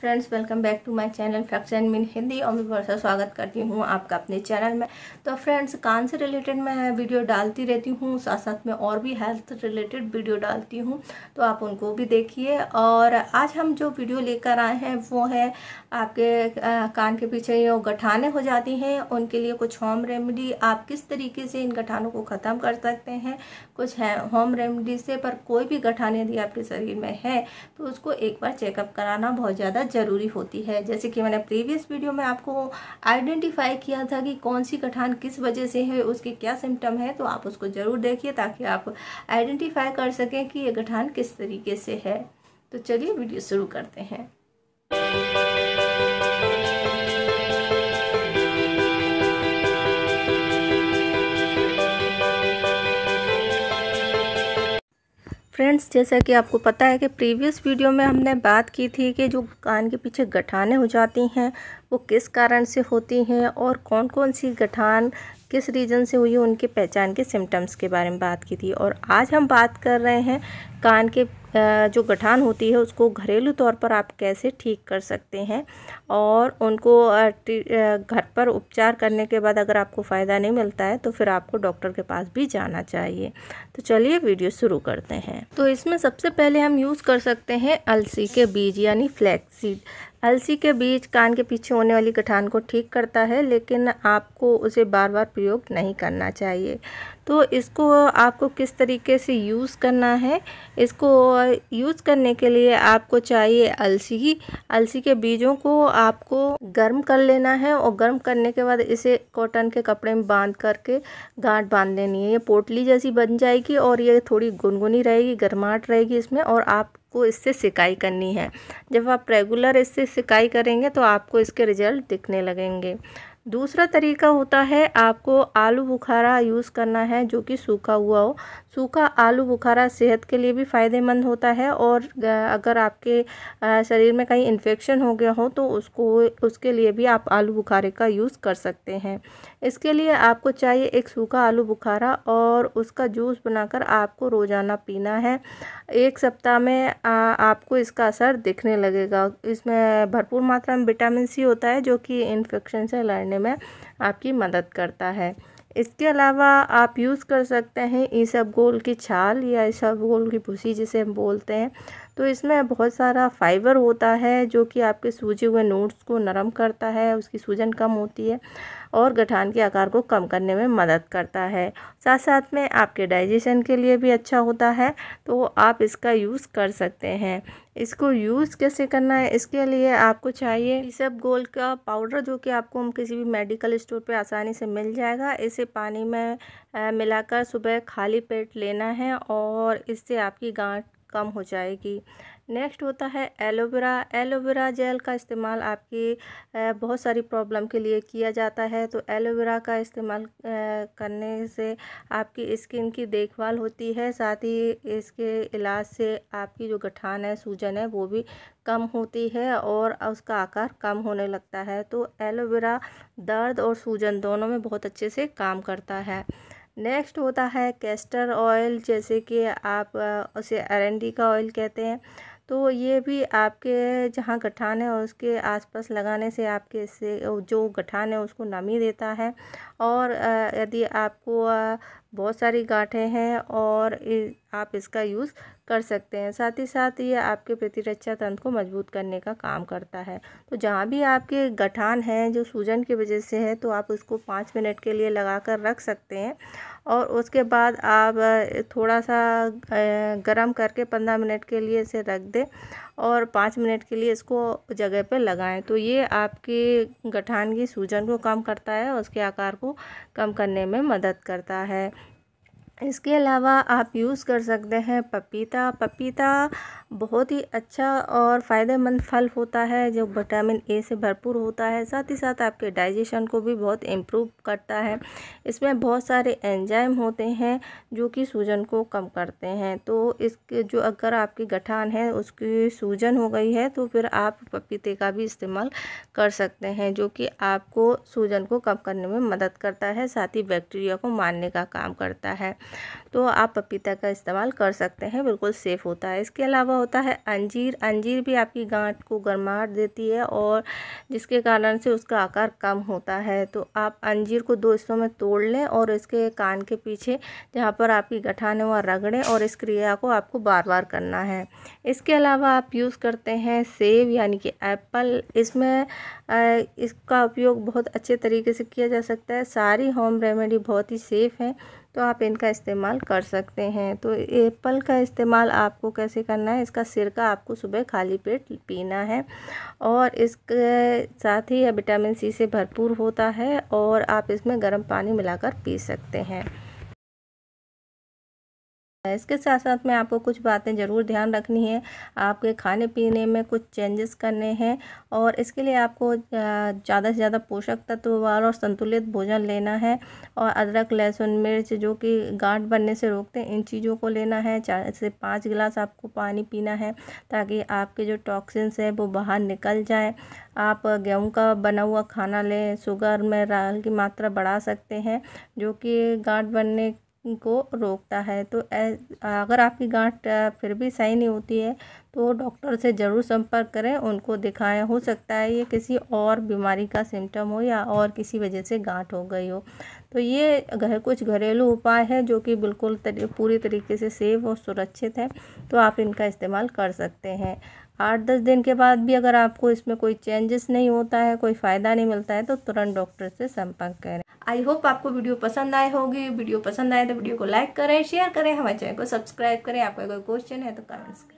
friends welcome back to my channel facts and mean Hindi और मैं बहुत स्वागत करती हूँ आपका अपने चैनल में तो फ्रेंड्स कान से रिलेटेड मैं वीडियो डालती रहती हूँ साथ साथ में और भी हेल्थ रिलेटेड वीडियो डालती हूँ तो आप उनको भी देखिए और आज हम जो वीडियो लेकर आए हैं वो है आपके कान के पीछे जो गठाने हो जाती हैं उनके लिए कुछ होम रेमेडी आप किस तरीके से इन गठानों को ख़त्म कर सकते हैं कुछ है होम रेमेडी से पर कोई भी गठाने यदि आपके शरीर में है तो उसको एक बार चेकअप कराना बहुत ज़्यादा ज़रूरी होती है जैसे कि मैंने प्रीवियस वीडियो में आपको आइडेंटिफाई किया था कि कौन सी कठान किस वजह से है उसके क्या सिम्टम है तो आप उसको ज़रूर देखिए ताकि आप आइडेंटिफाई कर सकें कि ये कठान किस तरीके से है तो चलिए वीडियो शुरू करते हैं फ्रेंड्स जैसा कि आपको पता है कि प्रीवियस वीडियो में हमने बात की थी कि जो कान के पीछे गठाने हो जाती हैं वो किस कारण से होती हैं और कौन कौन सी गठान किस रीज़न से हुई है उनके पहचान के सिम्टम्स के बारे में बात की थी और आज हम बात कर रहे हैं कान के जो गठान होती है उसको घरेलू तौर पर आप कैसे ठीक कर सकते हैं और उनको घर पर उपचार करने के बाद अगर आपको फ़ायदा नहीं मिलता है तो फिर आपको डॉक्टर के पास भी जाना चाहिए तो चलिए वीडियो शुरू करते हैं तो इसमें सबसे पहले हम यूज़ कर सकते हैं अलसी के बीज यानी फ्लैक्सीड अलसी के बीज कान के पीछे होने वाली गठान को ठीक करता है लेकिन आपको उसे बार बार प्रयोग नहीं करना चाहिए तो इसको आपको किस तरीके से यूज़ करना है इसको यूज़ करने के लिए आपको चाहिए अलसी अलसी के बीजों को आपको गर्म कर लेना है और गर्म करने के बाद इसे कॉटन के कपड़े में बांध करके गांठ बांध लेनी है ये पोटली जैसी बन जाएगी और ये थोड़ी गुनगुनी रहेगी गर्माहट रहेगी इसमें और आप आपको इससे सिकाई करनी है जब आप रेगुलर इससे सिकाई करेंगे तो आपको इसके रिजल्ट दिखने लगेंगे दूसरा तरीका होता है आपको आलू बुखारा यूज़ करना है जो कि सूखा हुआ हो सूखा आलू बुखारा सेहत के लिए भी फ़ायदेमंद होता है और अगर आपके शरीर में कहीं इन्फेक्शन हो गया हो तो उसको उसके लिए भी आप आलू बुखारे का यूज़ कर सकते हैं इसके लिए आपको चाहिए एक सूखा आलू बुखारा और उसका जूस बनाकर आपको रोज़ाना पीना है एक सप्ताह में आपको इसका असर दिखने लगेगा इसमें भरपूर मात्रा में विटामिन सी होता है जो कि इन्फेक्शन से लड़ने करने में आपकी मदद करता है इसके अलावा आप यूज़ कर सकते हैं गोल की छाल या गोल की भूसी जिसे हम बोलते हैं तो इसमें बहुत सारा फाइबर होता है जो कि आपके सूजे हुए नोट्स को नरम करता है उसकी सूजन कम होती है और गठान के आकार को कम करने में मदद करता है साथ साथ में आपके डाइजेशन के लिए भी अच्छा होता है तो आप इसका यूज़ कर सकते हैं इसको यूज़ कैसे करना है इसके लिए आपको चाहिए इसब गोल का पाउडर जो कि आपको हम किसी भी मेडिकल स्टोर पे आसानी से मिल जाएगा इसे पानी में मिलाकर सुबह खाली पेट लेना है और इससे आपकी गांठ कम हो जाएगी नेक्स्ट होता है एलोवेरा एलोवेरा जेल का इस्तेमाल आपकी बहुत सारी प्रॉब्लम के लिए किया जाता है तो एलोवेरा का इस्तेमाल करने से आपकी स्किन की देखभाल होती है साथ ही इसके इलाज से आपकी जो गठान है सूजन है वो भी कम होती है और उसका आकार कम होने लगता है तो एलोवेरा दर्द और सूजन दोनों में बहुत अच्छे से काम करता है नेक्स्ट होता है कैस्टर ऑयल जैसे कि आप उसे अरंडी का ऑयल कहते हैं तो ये भी आपके जहाँ गठान है उसके आसपास लगाने से आपके इससे जो गठान है उसको नमी देता है और यदि आपको बहुत सारी गांठें हैं और आप इसका यूज़ कर सकते हैं साथ ही साथ ये आपके प्रतिरक्षा तंत्र को मजबूत करने का काम करता है तो जहाँ भी आपके गठान हैं जो सूजन की वजह से है तो आप उसको पाँच मिनट के लिए लगा कर रख सकते हैं और उसके बाद आप थोड़ा सा गर्म करके पंद्रह मिनट के लिए इसे रख दें और पाँच मिनट के लिए इसको जगह पर लगाएँ तो ये आपके गठान की सूजन को कम करता है और उसके आकार को कम करने में मदद करता है इसके अलावा आप यूज़ कर सकते हैं पपीता पपीता बहुत ही अच्छा और फ़ायदेमंद फल होता है जो विटामिन ए से भरपूर होता है साथ ही साथ आपके डाइजेशन को भी बहुत इम्प्रूव करता है इसमें बहुत सारे एंजाइम होते हैं जो कि सूजन को कम करते हैं तो इसके जो अगर आपकी गठान है उसकी सूजन हो गई है तो फिर आप पपीते का भी इस्तेमाल कर सकते हैं जो कि आपको सूजन को कम करने में मदद करता है साथ ही बैक्टीरिया को मारने का काम करता है तो आप पपीता का इस्तेमाल कर सकते हैं बिल्कुल सेफ़ होता है इसके अलावा होता है अंजीर अंजीर भी आपकी गांठ को गर्माहट देती है और जिसके कारण से उसका आकार कम होता है तो आप अंजीर को दो हिस्सों में तोड़ लें और इसके कान के पीछे जहाँ पर आपकी गठान है वहाँ रगड़ें और इस क्रिया को आपको बार बार करना है इसके अलावा आप यूज़ करते हैं सेब यानी कि एप्पल इसमें इसका उपयोग बहुत अच्छे तरीके से किया जा सकता है सारी होम रेमेडी बहुत ही सेफ़ है तो आप इनका इस्तेमाल कर सकते हैं तो एप्पल का इस्तेमाल आपको कैसे करना है इसका सिरका आपको सुबह खाली पेट पीना है और इसके साथ ही यह विटामिन सी से भरपूर होता है और आप इसमें गर्म पानी मिलाकर पी सकते हैं इसके साथ साथ में आपको कुछ बातें ज़रूर ध्यान रखनी है आपके खाने पीने में कुछ चेंजेस करने हैं और इसके लिए आपको ज़्यादा से ज़्यादा पोषक तत्व वाला और संतुलित भोजन लेना है और अदरक लहसुन मिर्च जो कि गांठ बनने से रोकते हैं इन चीज़ों को लेना है चार से पाँच गिलास आपको पानी पीना है ताकि आपके जो टॉक्सिन्स हैं वो बाहर निकल जाएँ आप गेहूँ का बना हुआ खाना लें शुगर में राल की मात्रा बढ़ा सकते हैं जो कि गांठ बनने को रोकता है तो अगर आपकी गांठ फिर भी सही नहीं होती है तो डॉक्टर से ज़रूर संपर्क करें उनको दिखाएं हो सकता है ये किसी और बीमारी का सिम्टम हो या और किसी वजह से गांठ हो गई हो तो ये घर कुछ घरेलू उपाय हैं जो कि बिल्कुल तरी, पूरी तरीके से सेफ और सुरक्षित हैं तो आप इनका इस्तेमाल कर सकते हैं आठ दस दिन के बाद भी अगर आपको इसमें कोई चेंजेस नहीं होता है कोई फ़ायदा नहीं मिलता है तो तुरंत डॉक्टर से संपर्क करें आई होप आपको वीडियो पसंद आए होगी वीडियो पसंद आए तो वीडियो को लाइक करें शेयर करें हमारे चैनल को सब्सक्राइब करें आपका कोई क्वेश्चन है तो कमेंट्स करें